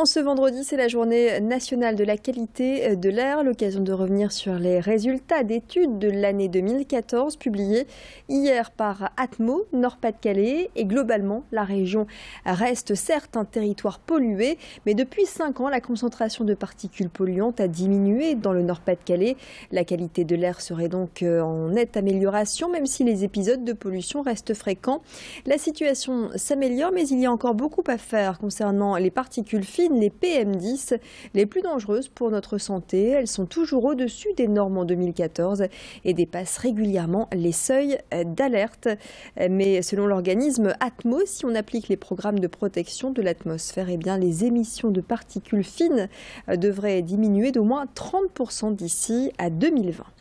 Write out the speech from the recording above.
En ce vendredi, c'est la journée nationale de la qualité de l'air, l'occasion de revenir sur les résultats d'études de l'année 2014 publiées hier par Atmo, Nord-Pas-de-Calais et globalement, la région reste certes un territoire pollué, mais depuis 5 ans, la concentration de particules polluantes a diminué dans le Nord-Pas-de-Calais. La qualité de l'air serait donc euh, en nette amélioration, même si les épisodes de pollution restent fréquents. La situation s'améliore, mais il y a encore beaucoup à faire concernant les particules fines les PM10, les plus dangereuses pour notre santé. Elles sont toujours au-dessus des normes en 2014 et dépassent régulièrement les seuils d'alerte. Mais selon l'organisme Atmos, si on applique les programmes de protection de l'atmosphère, eh les émissions de particules fines devraient diminuer d'au moins 30% d'ici à 2020.